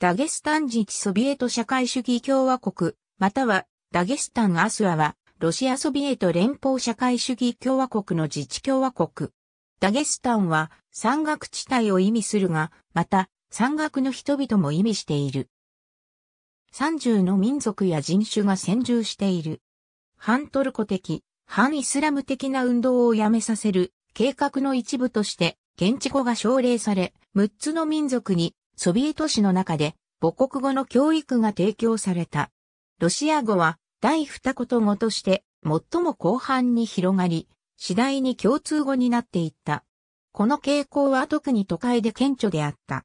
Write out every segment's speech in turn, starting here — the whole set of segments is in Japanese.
ダゲスタン自治ソビエト社会主義共和国、またはダゲスタンアスワは、ロシアソビエト連邦社会主義共和国の自治共和国。ダゲスタンは山岳地帯を意味するが、また山岳の人々も意味している。30の民族や人種が占住している。反トルコ的、反イスラム的な運動をやめさせる計画の一部として、現地語が奨励され、6つの民族にソビエト市の中で母国語の教育が提供された。ロシア語は第二言語として最も広範に広がり、次第に共通語になっていった。この傾向は特に都会で顕著であった。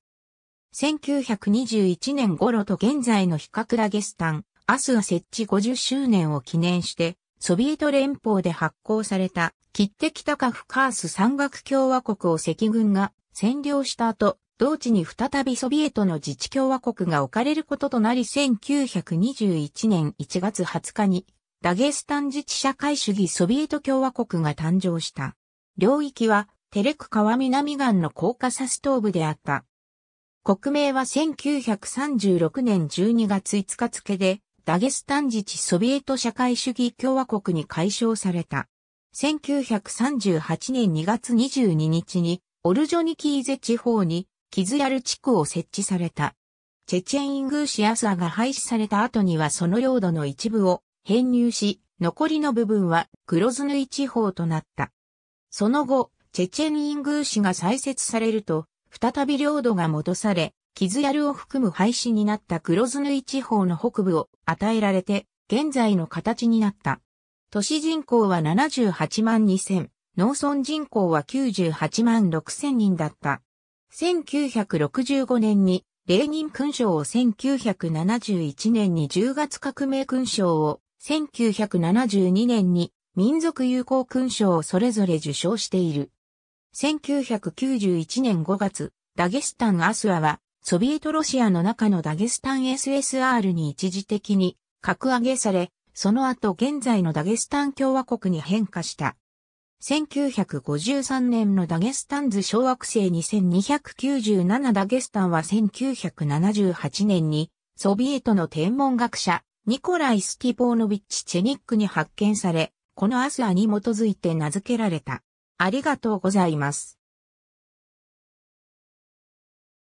1921年頃と現在のヒカクラゲスタン、アスア設置50周年を記念して、ソビエト連邦で発行された、キッテキタカフカース山岳共和国を赤軍が占領した後、同地に再びソビエトの自治共和国が置かれることとなり1921年1月20日に、ダゲスタン自治社会主義ソビエト共和国が誕生した。領域は、テレク川南岸のコーカサス東部であった。国名は1936年12月5日付で、ダゲスタン自治ソビエト社会主義共和国に解消された。1938年2月22日に、オルジョニキーゼ地方にキズヤル地区を設置された。チェチェン・イングーシアスアが廃止された後にはその領土の一部を編入し、残りの部分は黒ズヌイ地方となった。その後、チェチェン・イングーシが再設されると、再び領土が戻され、キズヤルを含む廃止になった黒ズヌイ地方の北部を与えられて、現在の形になった。都市人口は78万2000、農村人口は98万6000人だった。1965年にレーニン勲章を1971年に10月革命勲章を1972年に民族友好勲章をそれぞれ受賞している。1991年5月、ダゲスタン・アスワは、ソビエトロシアの中のダゲスタン SSR に一時的に格上げされ、その後現在のダゲスタン共和国に変化した。1953年のダゲスタンズ小惑星2297ダゲスタンは1978年にソビエトの天文学者ニコライ・スティポーノビッチ・チェニックに発見され、このアスアに基づいて名付けられた。ありがとうございます。